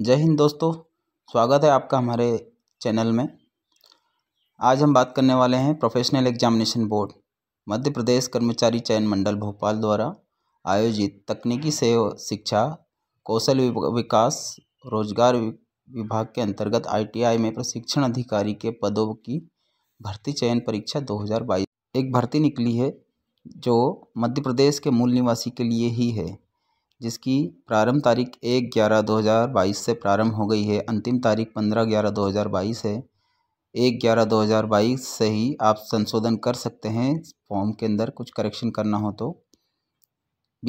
जय हिंद दोस्तों स्वागत है आपका हमारे चैनल में आज हम बात करने वाले हैं professional examination board Madhya Pradesh कर्मचारी चयन मंडल भोपाल द्वारा आयोजित तकनीकी सेवा शिक्षा कौशल विकास रोजगार विभाग के अंतर्गत आईटीआई में प्रशिक्षण अधिकारी के पदों की भर्ती चयन परीक्षा 2022 एक भर्ती निकली है जो मध्य प्रदेश के मूल निवासी के लिए ही है जिसकी प्रारंभ तारीख एक ग्यारह दो हज़ार बाईस से प्रारंभ हो गई है अंतिम तारीख पंद्रह ग्यारह दो हज़ार बाईस है एक ग्यारह दो हज़ार बाईस से ही आप संशोधन कर सकते हैं फॉर्म के अंदर कुछ करेक्शन करना हो तो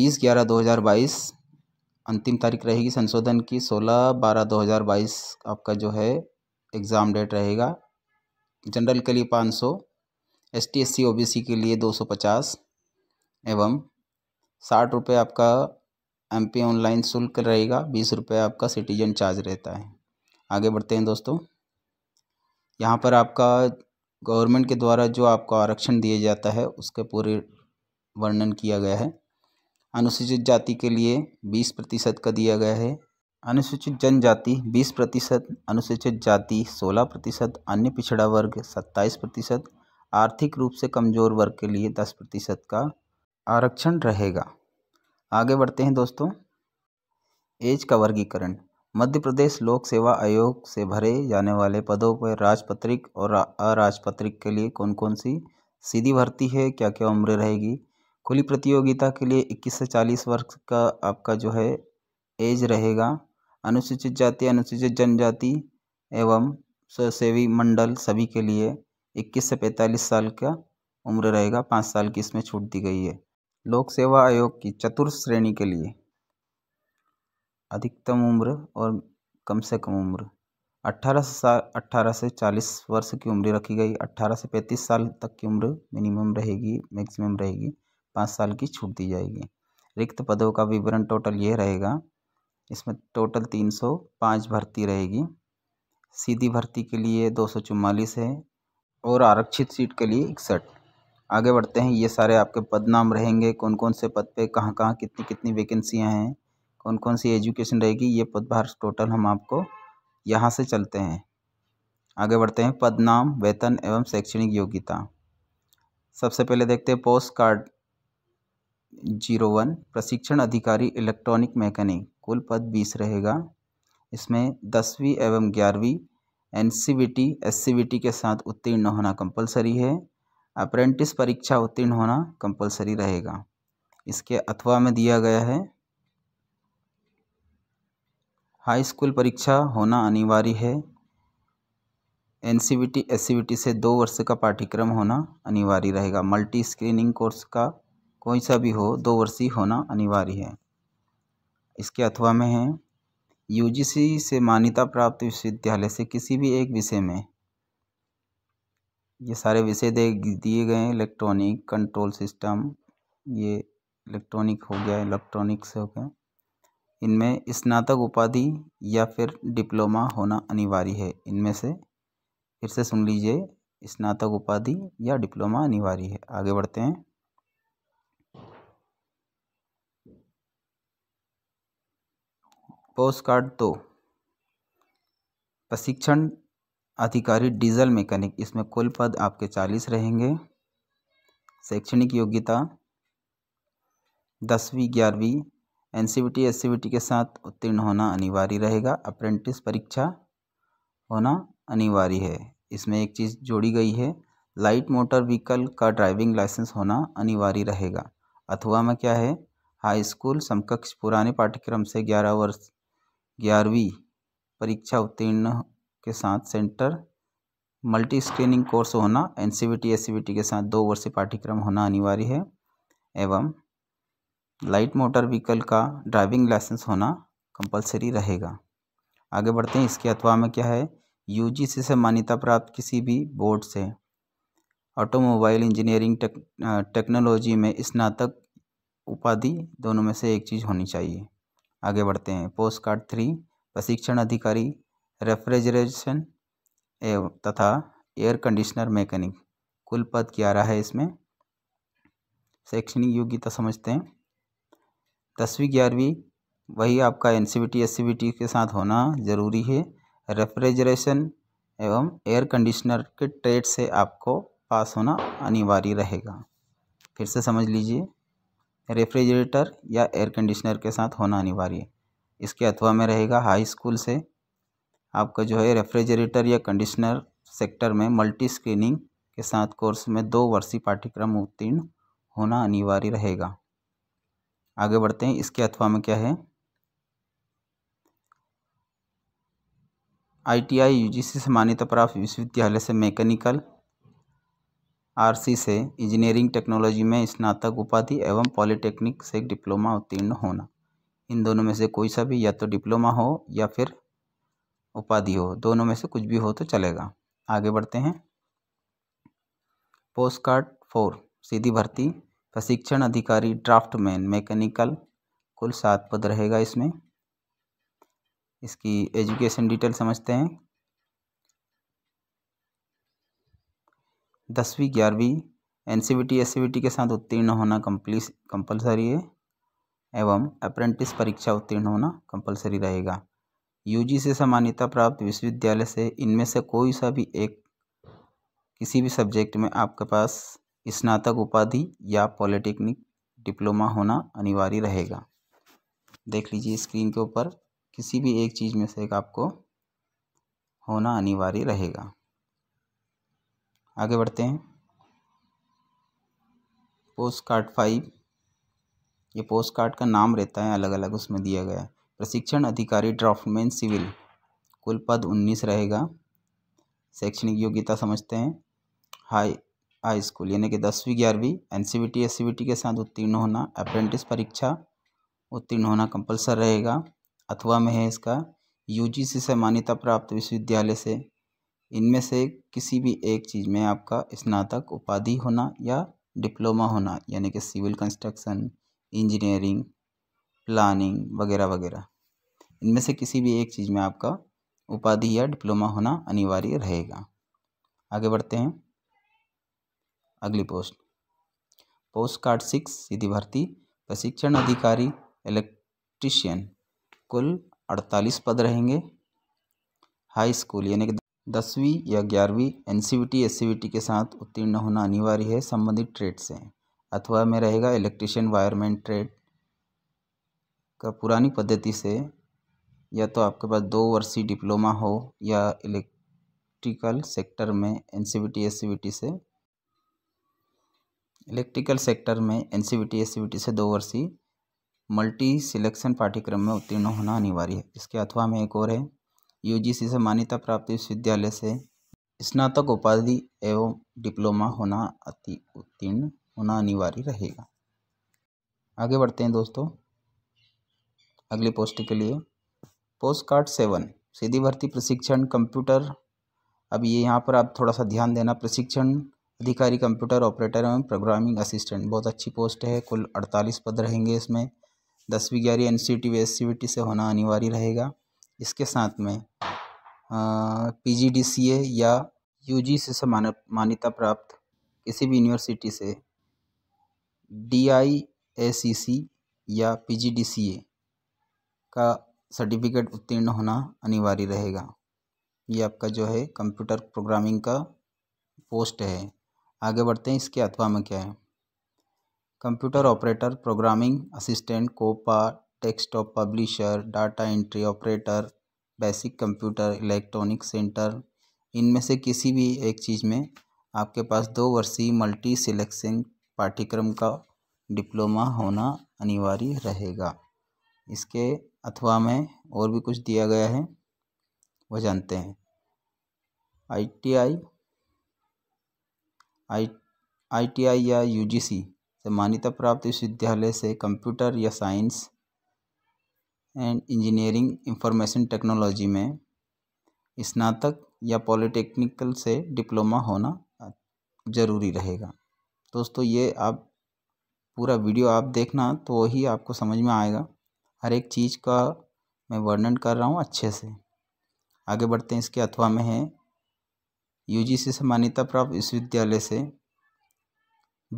बीस ग्यारह दो हज़ार बाईस अंतिम तारीख रहेगी संशोधन की सोलह बारह दो हज़ार बाईस आपका जो है एग्ज़ाम डेट रहेगा जनरल के लिए पाँच सौ S T S C O B C के लिए दो सौ पचास एवं साठ रुपये आपका एम पे ऑनलाइन शुल्क रहेगा बीस रुपये आपका सिटीजन चार्ज रहता है आगे बढ़ते हैं दोस्तों यहाँ पर आपका गवर्नमेंट के द्वारा जो आपको आरक्षण दिया जाता है उसके पूरे वर्णन किया गया है अनुसूचित जाति के लिए बीस प्रतिशत का दिया गया है अनुसूचित जनजाति बीस प्रतिशत अनुसूचित जाति सोलह प्रतिशत अन्य पिछड़ा वर्ग सत्ताईस प्रतिशत आर्थिक रूप से कमज़ोर वर्ग के लिए दस प्रतिशत का आरक्षण रहेगा आगे बढ़ते हैं दोस्तों एज का वर्गीकरण मध्य प्रदेश लोक सेवा आयोग से भरे जाने वाले पदों पर राजपत्रिक और अराजपत्रिक के लिए कौन कौन सी सीधी भर्ती है क्या क्या उम्र रहेगी खुली प्रतियोगिता के लिए 21 से 40 वर्ष का आपका जो है एज रहेगा अनुसूचित जाति अनुसूचित जनजाति एवं स्वयंसेवी मंडल सभी के लिए 21 से 45 साल का उम्र रहेगा पाँच साल की इसमें छूट दी गई है लोक सेवा आयोग की चतुर्थ श्रेणी के लिए अधिकतम उम्र और कम से कम उम्र 18 से अट्ठारह से 40 वर्ष की उम्र रखी गई 18 से 35 साल तक की उम्र मिनिमम रहेगी मैक्सिमम रहेगी पाँच साल की छूट दी जाएगी रिक्त पदों का विवरण टोटल ये रहेगा इसमें टोटल तीन सौ पाँच भर्ती रहेगी सीधी भर्ती के लिए दो सौ है और आरक्षित सीट के लिए इकसठ आगे बढ़ते हैं ये सारे आपके पद नाम रहेंगे कौन कौन से पद पे कहाँ कहाँ कितनी कितनी वैकेंसियाँ हैं कौन कौन सी एजुकेशन रहेगी ये पदभार टोटल हम आपको यहाँ से चलते हैं आगे बढ़ते हैं पद नाम वेतन एवं शैक्षणिक योग्यता सबसे पहले देखते हैं पोस्ट कार्ड जीरो वन प्रशिक्षण अधिकारी इलेक्ट्रॉनिक मैकेनिक कुल पद बीस रहेगा इसमें दसवीं एवं ग्यारहवीं N C B T S C B T के साथ उत्तीर्ण होना कंपलसरी है अप्रेंटिस परीक्षा उत्तीर्ण होना कंपलसरी रहेगा इसके अथवा में दिया गया है हाई स्कूल परीक्षा होना अनिवार्य है N C B T S C B T से दो वर्ष का पाठ्यक्रम होना अनिवार्य रहेगा मल्टी स्क्रीनिंग कोर्स का कोई सा भी हो दो वर्षीय होना अनिवार्य है इसके अथवा में है यूजीसी से मान्यता प्राप्त विश्वविद्यालय से किसी भी एक विषय में ये सारे विषय दे दिए गए हैं इलेक्ट्रॉनिक कंट्रोल सिस्टम ये इलेक्ट्रॉनिक हो गया इलेक्ट्रॉनिक्स हो गया इनमें स्नातक उपाधि या फिर डिप्लोमा होना अनिवार्य है इनमें से फिर से सुन लीजिए स्नातक उपाधि या डिप्लोमा अनिवार्य है आगे बढ़ते हैं पोस्ट कार्ड दो तो, प्रशिक्षण अधिकारी डीजल मैकेनिक इसमें कुल पद आपके चालीस रहेंगे शैक्षणिक योग्यता दसवीं ग्यारहवीं एन सी बी टी के साथ उत्तीर्ण होना अनिवार्य रहेगा अप्रेंटिस परीक्षा होना अनिवार्य है इसमें एक चीज़ जोड़ी गई है लाइट मोटर व्हीकल का ड्राइविंग लाइसेंस होना अनिवार्य रहेगा अथवा में क्या है हाई स्कूल समकक्ष पुराने पाठ्यक्रम से ग्यारह वर्ष ग्यारहवीं परीक्षा उत्तीर्ण के साथ सेंटर मल्टी स्क्रीनिंग कोर्स होना एन सी e e के साथ दो वर्षीय पाठ्यक्रम होना अनिवार्य है एवं लाइट मोटर व्हीकल का ड्राइविंग लाइसेंस होना कंपलसरी रहेगा आगे बढ़ते हैं इसके अथवा में क्या है यूजीसी से मान्यता प्राप्त किसी भी बोर्ड से ऑटोमोबाइल इंजीनियरिंग टेक, टेक्नोलॉजी में स्नातक उपाधि दोनों में से एक चीज़ होनी चाहिए आगे बढ़ते हैं पोस्ट कार्ड थ्री प्रशिक्षण अधिकारी रेफ्रिजरेशन एवं तथा एयर कंडीशनर मैकेनिक कुल पद ग्यारह है इसमें शैक्षणिक योग्यता समझते हैं दसवीं ग्यारहवीं वही आपका N C B T S C B T के साथ होना ज़रूरी है रेफ्रिजरेशन एवं एयर कंडीशनर के ट्रेड से आपको पास होना अनिवार्य रहेगा फिर से समझ लीजिए रेफ्रिजरेटर या एयर कंडीशनर के साथ होना अनिवार्य इसके अथवा में रहेगा हाई स्कूल से आपका जो है रेफ्रिजरेटर या कंडीशनर सेक्टर में मल्टी स्क्रीनिंग के साथ कोर्स में दो वर्षीय पाठ्यक्रम उत्तीर्ण होना अनिवार्य रहेगा आगे बढ़ते हैं इसके अथवा में क्या है आईटीआई यूजीसी से मान्यता प्राप्त विश्वविद्यालय से मैकेनिकल आरसी से इंजीनियरिंग टेक्नोलॉजी में स्नातक उपाधि एवं पॉलिटेक्निक से डिप्लोमा उत्तीर्ण होना इन दोनों में से कोई सा भी या तो डिप्लोमा हो या फिर उपाधि हो दोनों में से कुछ भी हो तो चलेगा आगे बढ़ते हैं पोस्ट कार्ड फोर सीधी भर्ती प्रशिक्षण अधिकारी ड्राफ्टमैन मैकेनिकल कुल सात पद रहेगा इसमें इसकी एजुकेशन डिटेल समझते हैं दसवीं ग्यारहवीं N C B T S C B T के साथ उत्तीर्ण होना कंप्लीस कंपलसरी है एवं अप्रेंटिस परीक्षा उत्तीर्ण होना कंपलसरी रहेगा यू जी से समान्यता प्राप्त विश्वविद्यालय से इनमें से कोई सा भी एक किसी भी सब्जेक्ट में आपके पास स्नातक उपाधि या पॉलिटेक्निक डिप्लोमा होना अनिवार्य रहेगा देख लीजिए स्क्रीन के ऊपर किसी भी एक चीज़ में से एक आपको होना अनिवार्य रहेगा आगे बढ़ते हैं पोस्ट कार्ड फाइव ये पोस्ट कार्ड का नाम रहता है अलग अलग उसमें दिया गया है प्रशिक्षण अधिकारी ड्राफ्टमैन सिविल कुल पद उन्नीस रहेगा शैक्षणिक योग्यता समझते हैं हाई हाई स्कूल यानी कि दसवीं ग्यारहवीं N C B T S C B T के साथ उत्तीर्ण होना अप्रेंटिस परीक्षा उत्तीर्ण होना कंपलसर रहेगा अथवा में है इसका यू जी सी से मान्यता प्राप्त विश्वविद्यालय से इनमें से किसी भी एक चीज़ में आपका स्नातक उपाधि होना या डिप्लोमा होना यानी कि सिविल कंस्ट्रक्शन इंजीनियरिंग प्लानिंग वगैरह वगैरह इनमें से किसी भी एक चीज़ में आपका उपाधि या डिप्लोमा होना अनिवार्य रहेगा आगे बढ़ते हैं अगली पोस्ट पोस्ट कार्ड सिक्स सीधी भर्ती प्रशिक्षण अधिकारी इलेक्ट्रिशियन कुल अड़तालीस पद रहेंगे हाई स्कूल यानी कि दसवीं या ग्यारहवीं N C T T S C के साथ उत्तीर्ण होना अनिवार्य है संबंधित ट्रेड से अथवा में रहेगा इलेक्ट्रिशियन वायरमैन ट्रेड का पुरानी पद्धति से या तो आपके पास दो वर्षीय डिप्लोमा हो या इलेक्ट्रिकल सेक्टर में N C B T S C B T से इलेक्ट्रिकल सेक्टर में N C B T S C B T से दो वर्षीय मल्टी सिलेक्शन पाठ्यक्रम में उत्तीर्ण होना अनिवार्य है इसके अथवा में एक और है यू जी सी से मान्यता प्राप्त विश्वविद्यालय से स्नातक उपाधि एवं डिप्लोमा होना अति उत्तीर्ण होना अनिवार्य रहेगा आगे बढ़ते हैं दोस्तों अगली पोस्ट के लिए पोस्ट कार्ड सेवन सीधी भर्ती प्रशिक्षण कंप्यूटर अब ये यहाँ पर आप थोड़ा सा ध्यान देना प्रशिक्षण अधिकारी कंप्यूटर ऑपरेटर एवं प्रोग्रामिंग असिस्टेंट बहुत अच्छी पोस्ट है कुल अड़तालीस पद रहेंगे इसमें दसवीं ग्यारहवीं N C T V S C V T से होना अनिवार्य रहेगा इसके साथ में पी जी डी सी ए या यू जी सी से समान मान्यता प्राप्त किसी भी यूनिवर्सिटी से डी आई ए सी सी या पी जी डी सी ए का सर्टिफिकेट उत्तीर्ण होना अनिवार्य रहेगा ये आपका जो है कंप्यूटर प्रोग्रामिंग का पोस्ट है आगे बढ़ते हैं इसके अथवा में क्या है computer operator programming assistant COPA desktop publisher data entry operator basic computer electronic centre इनमें से किसी भी एक चीज़ में आपके पास दो वर्षीय मल्टी सिलेक्शन पाठ्यक्रम का डिप्लोमा होना अनिवार्य रहेगा इसके अथवा में और भी कुछ दिया गया है वह जानते हैं I T I I I T I या यू जी सी से मान्यता प्राप्त विश्वविद्यालय से कंप्यूटर या science and engineering information technology में स्नातक या पॉलिटेक्निकल से डिप्लोमा होना ज़रूरी रहेगा दोस्तों ये आप पूरा वीडियो आप देखना तो वही आपको समझ में आएगा हर एक चीज़ का मैं वर्णन कर रहा हूँ अच्छे से आगे बढ़ते हैं इसके अथवा में है यू जी सी से मान्यता प्राप्त विश्वविद्यालय से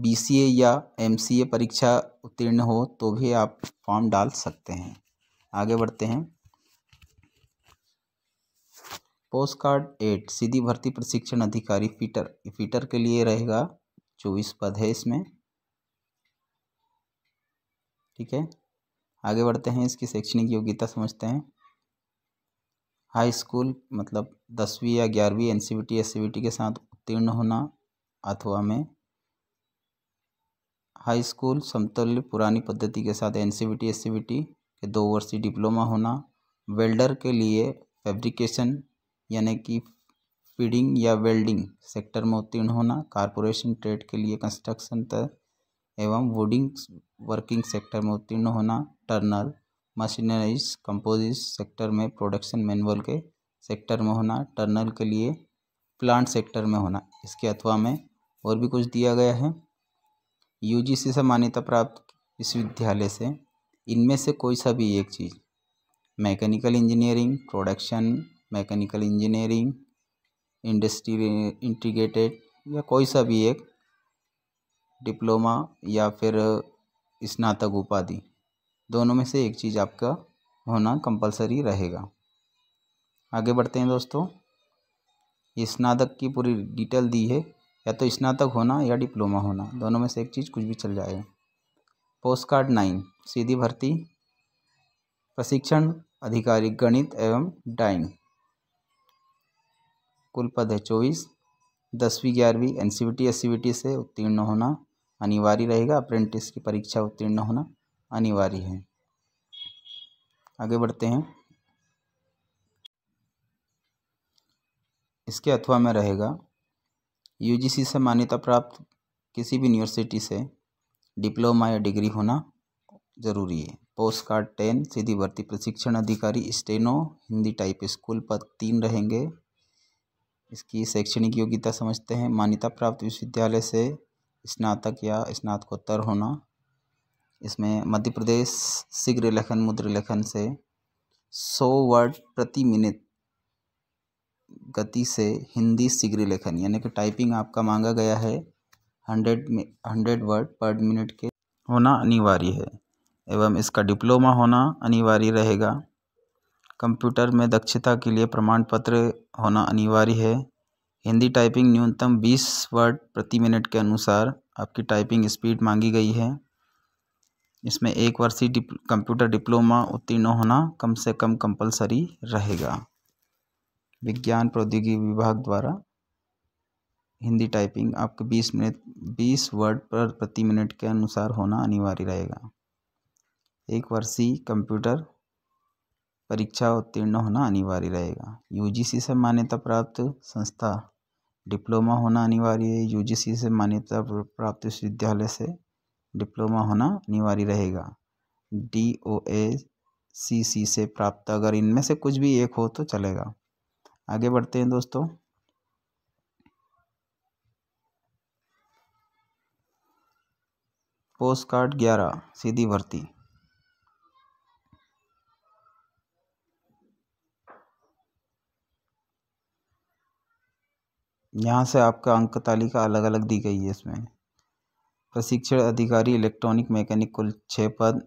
बी सी ए या एम सी ए परीक्षा उत्तीर्ण हो तो भी आप फॉर्म डाल सकते हैं आगे बढ़ते हैं पोस्ट कार्ड एट सीधी भर्ती प्रशिक्षण अधिकारी फीटर फीटर के लिए रहेगा चौबीस पद है इसमें ठीक है आगे बढ़ते हैं इसकी शैक्षणिक योग्यता समझते हैं हाई स्कूल मतलब दसवीं या ग्यारहवीं N C T S C T के साथ उत्तीर्ण होना अथवा में हाई स्कूल समतुल्य पुरानी पद्धति के साथ N C T S C T के दो वर्षीय डिप्लोमा होना वेल्डर के लिए फैब्रिकेशन यानी कि फीडिंग या वेल्डिंग सेक्टर में उत्तीर्ण होना कारपोरेशन ट्रेड के लिए कंस्ट्रक्शन एवं वुडिंग वर्किंग सेक्टर में उत्तीर्ण होना टर्नर मशीनरीज कंपोजिज सेक्टर में प्रोडक्शन मैनुअल के सेक्टर में होना टर्नर के लिए प्लांट सेक्टर में होना इसके अथवा में और भी कुछ दिया गया है यूजीसी से मान्यता प्राप्त विश्वविद्यालय से इनमें से कोई सा भी एक चीज़ mechanical engineering production mechanical engineering industry integrated या कोई सा भी एक डिप्लोमा या फिर स्नातक उपाधि दोनों में से एक चीज़ आपका होना कंपलसरी रहेगा आगे बढ़ते हैं दोस्तों ये स्नातक की पूरी डिटेल दी है या तो स्नातक होना या डिप्लोमा होना दोनों में से एक चीज़ कुछ भी चल जाएगा पोस्ट कार्ड नाइन सीधी भर्ती प्रशिक्षण अधिकारी गणित एवं डाइन कुल पद है चौबीस दसवीं ग्यारहवीं N C B T S C B T से उत्तीर्ण होना अनिवार्य रहेगा अप्रेंटिस की परीक्षा उत्तीर्ण होना अनिवार्य है आगे बढ़ते हैं इसके अथवा में रहेगा यूजीसी से मान्यता प्राप्त किसी भी यूनिवर्सिटी से डिप्लोमा या डिग्री होना जरूरी है पोस्ट कार्ड टेन सीधी भर्ती प्रशिक्षण अधिकारी स्टेनो हिंदी टाइप स्कूल पद तीन रहेंगे इसकी शैक्षणिक योग्यता समझते हैं मान्यता प्राप्त विश्वविद्यालय से स्नातक या स्नातकोत्तर होना इसमें मध्य प्रदेश शीघ्र लेखन मुद्र लेखन से सौ वर्ड प्रति मिनट गति से हिंदी शीघ्र लेखन यानी कि टाइपिंग आपका मांगा गया है हंड्रेड हंड्रेड वर्ड पर मिनट के होना अनिवार्य है एवं इसका डिप्लोमा होना अनिवार्य रहेगा कंप्यूटर में दक्षता के लिए प्रमाण पत्र होना अनिवार्य है हिंदी टाइपिंग न्यूनतम बीस वर्ड प्रति मिनट के अनुसार आपकी टाइपिंग स्पीड मांगी गई है इसमें एक वर्षीय डिप कंप्यूटर डिप्लोमा उत्तीर्ण होना कम से कम कंपलसरी रहेगा विज्ञान प्रौद्योगिकी विभाग द्वारा हिंदी टाइपिंग आपके बीस मिनट बीस वर्ड पर प्रति मिनट के अनुसार होना अनिवार्य रहेगा एक वर्षीय कंप्यूटर परीक्षा उत्तीर्ण होना अनिवार्य रहेगा यू जी सी से मान्यता प्राप्त संस्था डिप्लोमा होना अनिवार्य है यू जी सी से मान्यता प्राप्त विश्वविद्यालय से डिप्लोमा होना अनिवार्य रहेगा डी ओ ए सी सी से प्राप्त अगर इनमें से कुछ भी एक हो तो चलेगा आगे बढ़ते हैं दोस्तों पोस्ट कार्ड ग्यारह सीधी भर्ती यहाँ से आपका अंक तालिका अलग अलग दी गई है इसमें प्रशिक्षण अधिकारी इलेक्ट्रॉनिक मैकेनिक कुल छः पद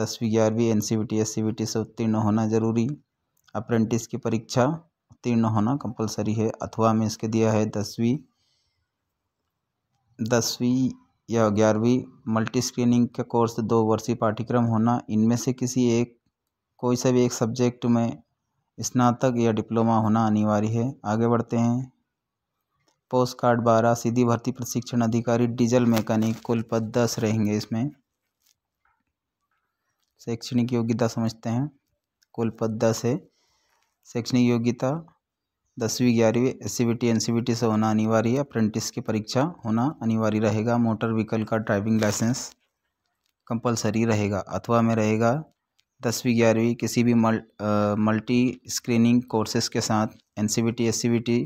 दसवीं ग्यारहवीं N C B T S C B T से उत्तीर्ण होना जरूरी अप्रेंटिस की परीक्षा उत्तीर्ण होना कंपलसरी है अथवा में इसके दिया है दसवीं दसवीं या ग्यारहवीं मल्टी स्क्रीनिंग के कोर्स दो वर्षीय पाठ्यक्रम होना इनमें से किसी एक कोई सा भी एक सब्जेक्ट में स्नातक या डिप्लोमा होना अनिवार्य है आगे बढ़ते हैं पोस्ट कार्ड बारह सीधी भर्ती प्रशिक्षण अधिकारी डीजल मैकेनिक कुल पद दस रहेंगे इसमें शैक्षणिक योग्यता समझते हैं कुल पद दस है शैक्षणिक योग्यता दसवीं ग्यारहवीं S C B T N C B T से होना अनिवार्य है अप्रेंटिस की परीक्षा होना अनिवार्य रहेगा मोटर व्हीकल का ड्राइविंग लाइसेंस कंपलसरी रहेगा अथवा में रहेगा दसवीं ग्यारहवीं किसी भी मल, मल्टी स्क्रीनिंग कोर्सेज के साथ N C B T S C B T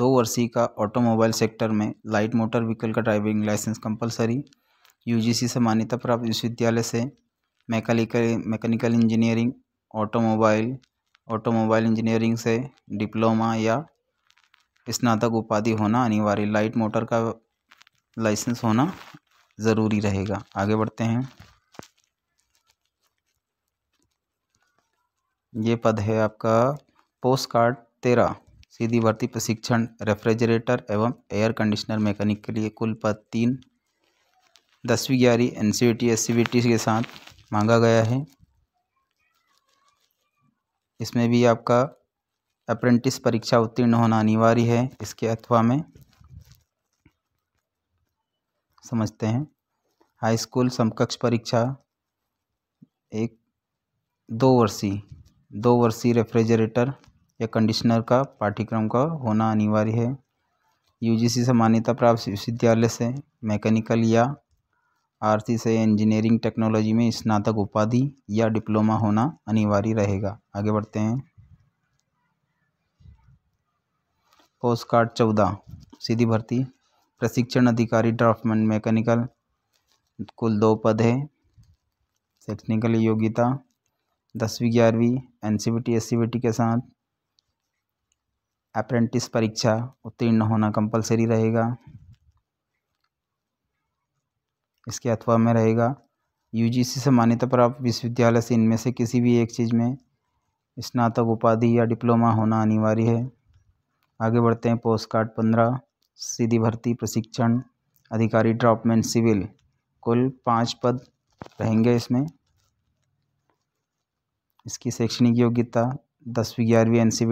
दो वर्षीय का ऑटोमोबाइल सेक्टर में लाइट मोटर व्हीकल का ड्राइविंग लाइसेंस कंपलसरी यूजीसी से मान्यता प्राप्त विश्वविद्यालय से mechanical mechanical engineering automobile automobile engineering से डिप्लोमा या स्नातक उपाधि होना अनिवार्य लाइट मोटर का लाइसेंस होना ज़रूरी रहेगा आगे बढ़ते हैं ये पद है आपका पोस्ट कार्ड तेरह सीधी भर्ती प्रशिक्षण रेफ्रिजरेटर एवं एयर कंडीशनर मैकेनिक के लिए कुल पद तीन दसवीं ग्यारहवीं N C T S T के साथ मांगा गया है इसमें भी आपका अप्रेंटिस परीक्षा उत्तीर्ण होना अनिवार्य है इसके अथवा में समझते हैं हाई स्कूल समकक्ष परीक्षा एक दो वर्षीय दो वर्षीय रेफ्रिजरेटर या कंडीशनर का पाठ्यक्रम का होना अनिवार्य है यूजीसी से मान्यता प्राप्त विश्वविद्यालय से मैकेनिकल या सी से इंजीनियरिंग टेक्नोलॉजी में स्नातक उपाधि या डिप्लोमा होना अनिवार्य रहेगा आगे बढ़ते हैं पोस्ट कार्ड चौदह सीधी भर्ती प्रशिक्षण अधिकारी ड्राफ्टमैन मैकेनिकल कुल दो पद है शैक्षणिकल योग्यता दसवीं ग्यारहवीं N C B T S C B T के साथ अप्रेंटिस परीक्षा उत्तीर्ण होना कंपलसरी रहेगा इसके अथवा में रहेगा यूजीसी से मान्यता प्राप्त विश्वविद्यालय से इनमें से किसी भी एक चीज़ में स्नातक उपाधि या डिप्लोमा होना अनिवार्य है आगे बढ़ते हैं पोस्ट कार्ड पंद्रह सीधी भर्ती प्रशिक्षण अधिकारी ड्रॉपमैन सिविल कुल पाँच पद रहेंगे इसमें इसकी शैक्षणिक योग्यता दसवीं ग्यारहवीं एन से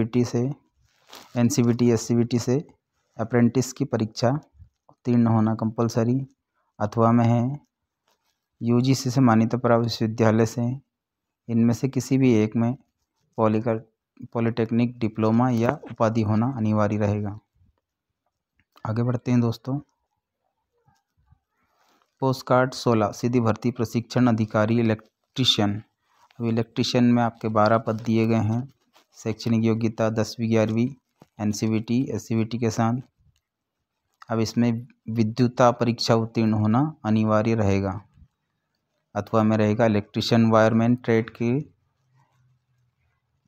N C B T S C B T से अप्रेंटिस की परीक्षा उत्तीर्ण होना कंपलसरी अथवा में है यू जी सी से मान्यता प्राप्त विश्वविद्यालय से इनमें से किसी भी एक में पॉलीकर पॉलिटेक्निक डिप्लोमा या उपाधि होना अनिवार्य रहेगा आगे बढ़ते हैं दोस्तों पोस्ट कार्ड सोलह सीधी भर्ती प्रशिक्षण अधिकारी इलेक्ट्रिशियन अब इलेक्ट्रिशियन में आपके बारह पद दिए गए हैं शैक्षणिक योग्यता दसवीं ग्यारहवीं एन सी बी टी के साथ अब इसमें विद्युता परीक्षा उत्तीर्ण होना अनिवार्य रहेगा अथवा में रहेगा इलेक्ट्रिशियन वायरमैन ट्रेड के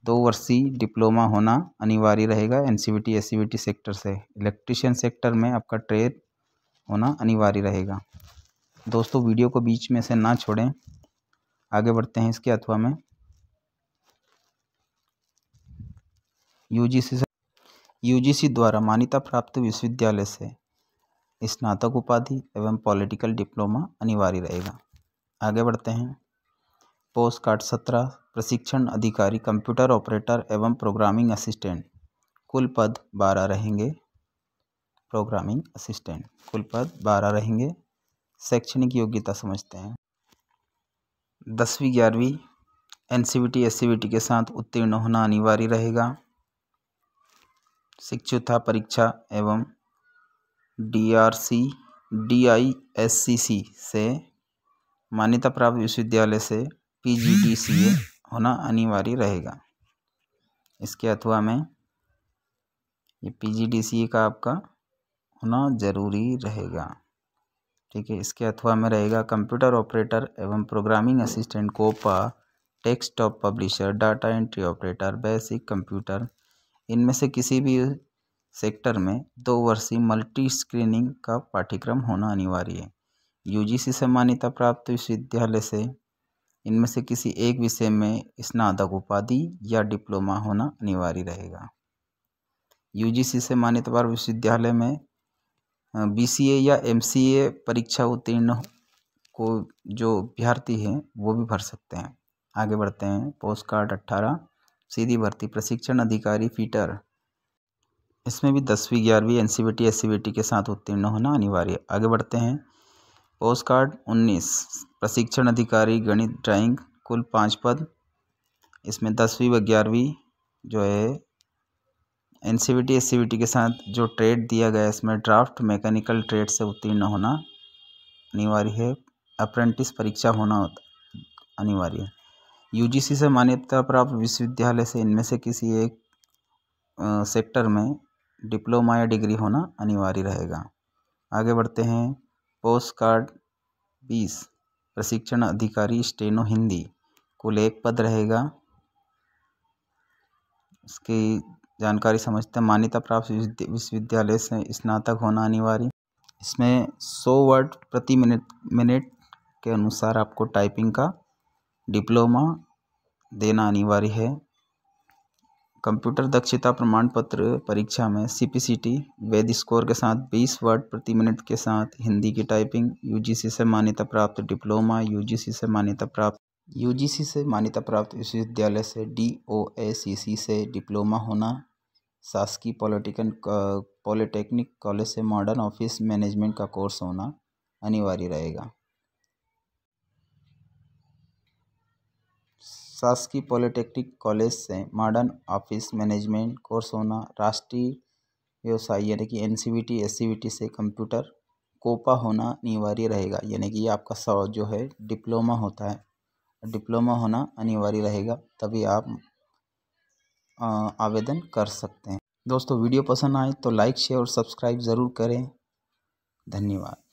दो वर्षीय डिप्लोमा होना अनिवार्य रहेगा N C B T S T sector से इलेक्ट्रिशियन सेक्टर में आपका ट्रेड होना अनिवार्य रहेगा दोस्तों वीडियो को बीच में से ना छोड़ें आगे बढ़ते हैं इसके अथवा में यू जी यू जी सी द्वारा मान्यता प्राप्त विश्वविद्यालय से स्नातक उपाधि एवं पॉलिटिकल डिप्लोमा अनिवार्य रहेगा आगे बढ़ते हैं पोस्ट कार्ड सत्रह प्रशिक्षण अधिकारी कंप्यूटर ऑपरेटर एवं प्रोग्रामिंग असिस्टेंट कुल पद बारह रहेंगे प्रोग्रामिंग असिस्टेंट कुल पद बारह रहेंगे शैक्षणिक योग्यता समझते हैं दसवीं ग्यारहवीं N C B T S C B T के साथ उत्तीर्ण होना अनिवार्य रहेगा शिक्षुता परीक्षा एवं D R C D I S C C से मान्यता प्राप्त विश्वविद्यालय से पी जी डी सी ए होना अनिवार्य रहेगा इसके अथवा में ये पी जी डी सी ए का आपका होना ज़रूरी रहेगा ठीक है इसके अथवा में रहेगा कंप्यूटर ऑपरेटर एवं programming assistant COPA top publisher data entry operator basic computer इनमें से किसी भी सेक्टर में दो वर्षीय मल्टी स्क्रीनिंग का पाठ्यक्रम होना अनिवार्य है यू जी सी से मान्यता प्राप्त विश्वविद्यालय से इनमें से किसी एक विषय में स्नातक उपाधि या डिप्लोमा होना अनिवार्य रहेगा यू जी सी से मान्यता प्राप्त विश्वविद्यालय में बी सी ए या एम सी ए परीक्षा उत्तीर्ण को जो अभ्यर्थी हैं वो भी भर सकते हैं आगे बढ़ते हैं पोस्ट कार्ड अट्ठारह सीधी भर्ती प्रशिक्षण अधिकारी फीटर इसमें भी दसवीं ग्यारहवीं एन सी बी के साथ उत्तीर्ण होना अनिवार्य आगे बढ़ते हैं पोस्ट कार्ड उन्नीस प्रशिक्षण अधिकारी गणित ड्राइंग कुल पाँच पद इसमें दसवीं व ग्यारहवीं जो है एन सी बी के साथ जो ट्रेड दिया गया इसमें ड्राफ्ट मैकेनिकल ट्रेड से उत्तीर्ण होना अनिवार्य है अप्रेंटिस परीक्षा होना अनिवार्य है यूजीसी से मान्यता प्राप्त विश्वविद्यालय से इनमें से किसी एक आ, सेक्टर में डिप्लोमा या डिग्री होना अनिवार्य रहेगा आगे बढ़ते हैं पोस्ट कार्ड बीस प्रशिक्षण अधिकारी स्टेनो हिंदी कुल एक पद रहेगा इसकी जानकारी समझते हैं मान्यता प्राप्त विश्वविद्यालय से स्नातक होना अनिवार्य इसमें सौ वर्ड प्रति मिनट मिनट के अनुसार आपको टाइपिंग का डिप्लोमा देना अनिवार्य है कंप्यूटर दक्षता प्रमाण पत्र परीक्षा में सी पी सी टी वैध स्कोर के साथ बीस वर्ड प्रति मिनट के साथ हिंदी की टाइपिंग यू जी सी से मान्यता प्राप्त डिप्लोमा यू जी सी से मान्यता प्राप्त यू जी सी से मान्यता प्राप्त विश्वविद्यालय से डी ओ ए सी सी से डिप्लोमा होना शासकीय पॉलिटिकन पॉलिटेक्निक कॉलेज से मॉडर्न ऑफिस मैनेजमेंट का कोर्स होना अनिवार्य रहेगा शासकीय पॉलिटेक्निक कॉलेज से मॉडर्न ऑफिस मैनेजमेंट कोर्स होना राष्ट्रीय व्यवसाय यानी कि एन सी से कंप्यूटर कोपा होना अनिवार्य रहेगा यानी कि आपका सौ जो है डिप्लोमा होता है डिप्लोमा होना अनिवार्य रहेगा तभी आप आवेदन कर सकते हैं दोस्तों वीडियो पसंद आए तो लाइक शेयर और सब्सक्राइब ज़रूर करें धन्यवाद